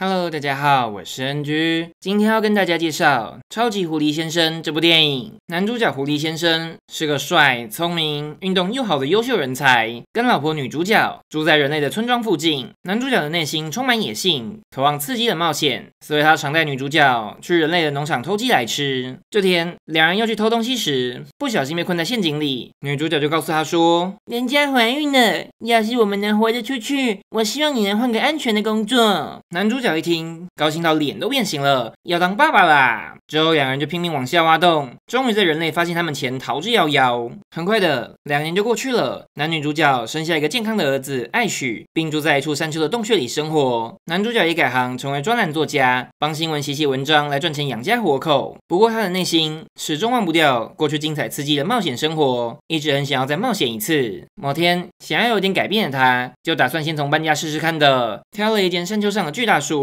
Hello，大家好，我是 NG，今天要跟大家介绍《超级狐狸先生》这部电影。男主角狐狸先生是个帅、聪明、运动又好的优秀人才，跟老婆女主角住在人类的村庄附近。男主角的内心充满野性，渴望刺激的冒险，所以他常带女主角去人类的农场偷鸡来吃。这天，两人要去偷东西时，不小心被困在陷阱里。女主角就告诉他说：“人家怀孕了，要是我们能活着出去，我希望你能换个安全的工作。”男主。角一听，高兴到脸都变形了，要当爸爸啦！之后两人就拼命往下挖洞，终于在人类发现他们前逃之夭夭。很快的，两年就过去了，男女主角生下一个健康的儿子艾许，并住在一处山丘的洞穴里生活。男主角也改行成为专栏作家，帮新闻写写文章来赚钱养家活口。不过他的内心始终忘不掉过去精彩刺激的冒险生活，一直很想要再冒险一次。某天，想要有点改变的他，就打算先从搬家试试看的，挑了一间山丘上的巨大树。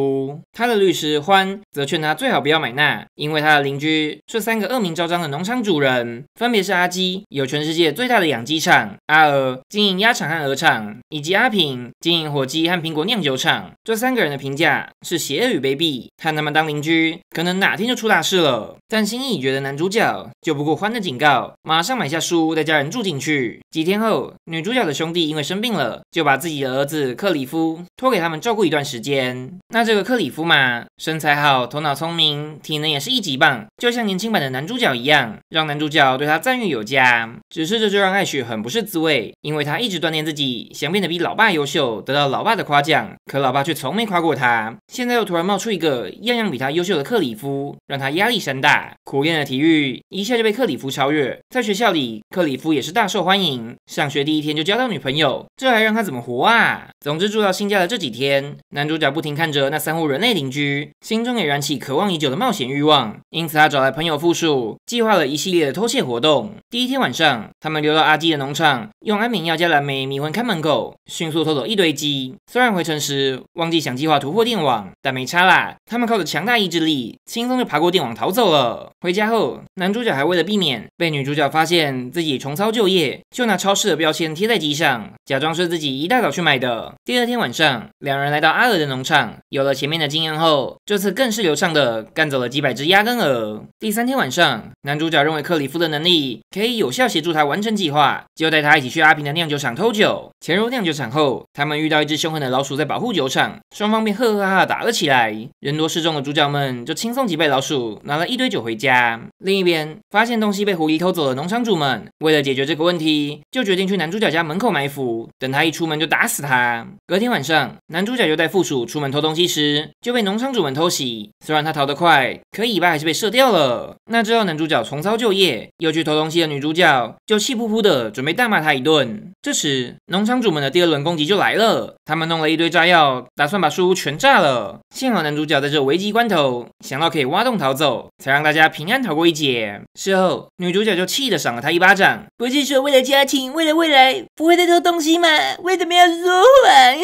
他的律师欢则劝他最好不要买那，因为他的邻居这三个恶名昭彰的农场主人分别是阿基有全世界最大的养鸡场，阿娥经营鸭场和鹅场，以及阿平经营火鸡和苹果酿酒厂。这三个人的评价是邪恶与卑鄙，看他们当邻居可能哪天就出大事了。但心意已决的男主角就不顾欢的警告，马上买下书带家人住进去。几天后，女主角的兄弟因为生病了，就把自己的儿子克里夫托给他们照顾一段时间。那这个克里夫嘛，身材好，头脑聪明，体能也是一级棒，就像年轻版的男主角一样，让男主角对他赞誉有加。只是这就让艾雪很不是滋味，因为他一直锻炼自己，想变得比老爸优秀，得到老爸的夸奖。可老爸却从没夸过他，现在又突然冒出一个样样比他优秀的克里夫，让他压力山大。苦练的体育一下就被克里夫超越，在学校里克里夫也是大受欢迎，上学第一天就交到女朋友，这还让他怎么活啊？总之住到新家的这几天，男主角不停看着那三户人类邻居，心中也燃起渴望已久的冒险欲望。因此他找来朋友复述，计划了一系列的偷窃活动。第一天晚上，他们溜到阿基的农场，用安眠药加蓝莓迷魂看门狗，迅速偷走一堆鸡。虽然回城时，忘记想计划突破电网，但没差啦。他们靠着强大意志力，轻松就爬过电网逃走了。回家后，男主角还为了避免被女主角发现自己重操旧业，就拿超市的标签贴在机上，假装是自己一大早去买的。第二天晚上，两人来到阿尔的农场，有了前面的经验后，这次更是流畅的干走了几百只鸭跟鹅。第三天晚上，男主角认为克里夫的能力可以有效协助他完成计划，就带他一起去阿平的酿酒厂偷酒。潜入酿酒厂后，他们遇到一只凶狠的老鼠在保护。酒厂，双方便呵呵哈哈打了起来。人多势众的主角们就轻松击败老鼠，拿了一堆酒回家。另一边，发现东西被狐狸偷走了，农场主们为了解决这个问题，就决定去男主角家门口埋伏，等他一出门就打死他。隔天晚上，男主角又带附属出门偷东西时，就被农场主们偷袭。虽然他逃得快，可尾巴还是被射掉了。那之后，男主角重操旧业，又去偷东西的女主角就气扑扑的，准备大骂他一顿。这时，农场主们的第二轮攻击就来了，他们弄了一堆炸药。要打算把书屋全炸了，幸好男主角在这危急关头想到可以挖洞逃走，才让大家平安逃过一劫。事后女主角就气得赏了他一巴掌。不是说为了家庭，为了未来，不会再偷东西吗？为什么要说谎？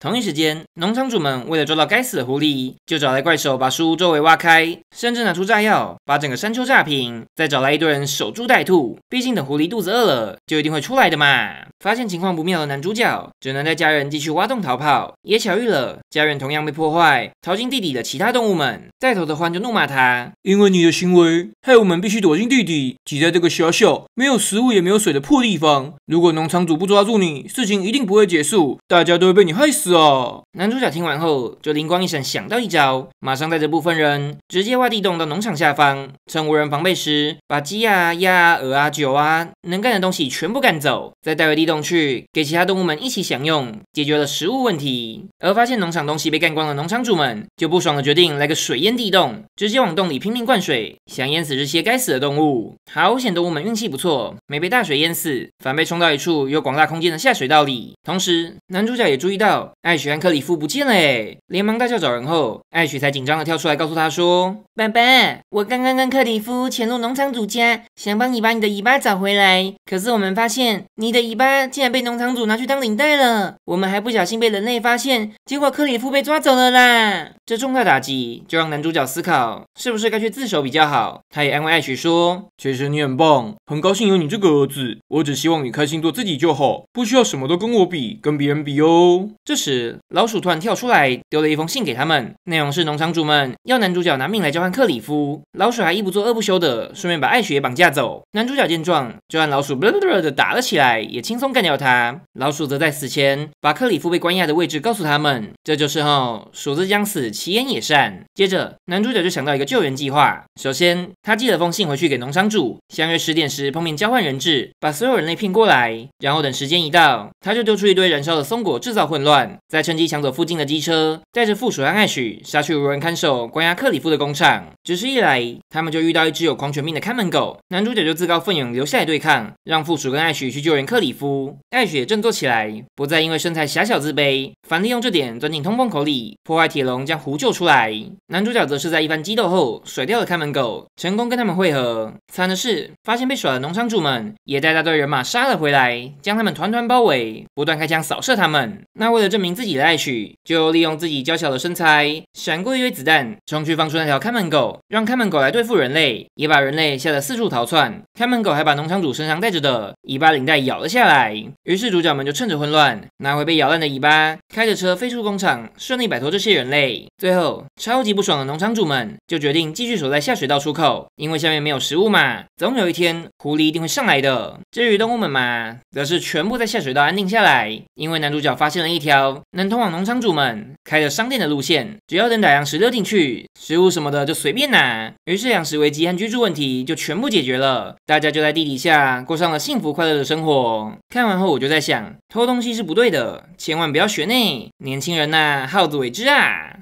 同一时间，农场主们为了抓到该死的狐狸，就找来怪兽把书屋周围挖开，甚至拿出炸药把整个山丘炸平，再找来一堆人守株待兔。毕竟等狐狸肚子饿了，就一定会出来的嘛。发现情况不妙的男主角，只能带家人继续挖洞逃跑。好，也巧遇了家园同样被破坏，逃进地底的其他动物们，带头的獾就怒骂他：“因为你的行为，害我们必须躲进地底，挤在这个狭小、没有食物也没有水的破地方。如果农场主不抓住你，事情一定不会结束，大家都会被你害死啊！”男主角听完后就灵光一闪，想到一招，马上带着部分人直接挖地洞到农场下方，趁无人防备时，把鸡啊、鸭啊、鹅啊、酒啊能干的东西全部赶走，再带回地洞去给其他动物们一起享用，解决了食物问。题而发现农场东西被干光了，农场主们就不爽的决定来个水淹地洞，直接往洞里拼命灌水，想淹死这些该死的动物。好险的我们运气不错，没被大水淹死，反被冲到一处有广大空间的下水道里。同时，男主角也注意到。艾许和克里夫不见了，连忙大叫找人。后，艾许才紧张的跳出来告诉他说：“爸爸，我刚刚跟克里夫潜入农场主家，想帮你把你的尾巴找回来。可是我们发现你的尾巴竟然被农场主拿去当领带了。我们还不小心被人类发现，结果克里夫被抓走了啦！这重大打击，就让男主角思考是不是该去自首比较好。他也安慰艾许说：“其实你很棒，很高兴有你这个儿子。我只希望你开心做自己就好，不需要什么都跟我比，跟别人比哦。”这时。老鼠突然跳出来，丢了一封信给他们，内容是农场主们要男主角拿命来交换克里夫。老鼠还一不做二不休的，顺便把艾雪绑架走。男主角见状，就让老鼠 b l u 的打了起来，也轻松干掉他。老鼠则在死前把克里夫被关押的位置告诉他们。这就是后鼠子将死，其言也善。接着，男主角就想到一个救援计划。首先，他寄了封信回去给农场主，相约十点时碰面交换人质，把所有人类骗过来。然后等时间一到，他就丢出一堆燃烧的松果，制造混乱。再趁机抢走附近的机车，带着附属和艾许杀去无人看守、关押克里夫的工厂。只是，一来他们就遇到一只有狂犬病的看门狗，男主角就自告奋勇留下来对抗，让附属跟艾许去救援克里夫。艾许也振作起来，不再因为身材狭小自卑，反利用这点钻进通风口里，破坏铁笼，将狐救出来。男主角则是在一番激斗后甩掉了看门狗，成功跟他们会合。惨的是，发现被甩的农场主们也带大队人马杀了回来，将他们团团包围，不断开枪扫射他们。那为了证明。自己的爱犬，就利用自己娇小的身材，闪过一堆子弹，冲去放出那条看门狗，让看门狗来对付人类，也把人类吓得四处逃窜。看门狗还把农场主身上带着的尾巴领带咬了下来。于是主角们就趁着混乱拿回被咬烂的尾巴，开着车飞出工厂，顺利摆脱这些人类。最后，超级不爽的农场主们就决定继续守在下水道出口，因为下面没有食物嘛。总有一天，狐狸一定会上来的。至于动物们嘛，则是全部在下水道安定下来，因为男主角发现了一条。能通往农场主们开着商店的路线，只要等打粮石溜进去，食物什么的就随便拿。于是粮食危机和居住问题就全部解决了，大家就在地底下过上了幸福快乐的生活。看完后我就在想，偷东西是不对的，千万不要学呢，年轻人呐，好自为之啊。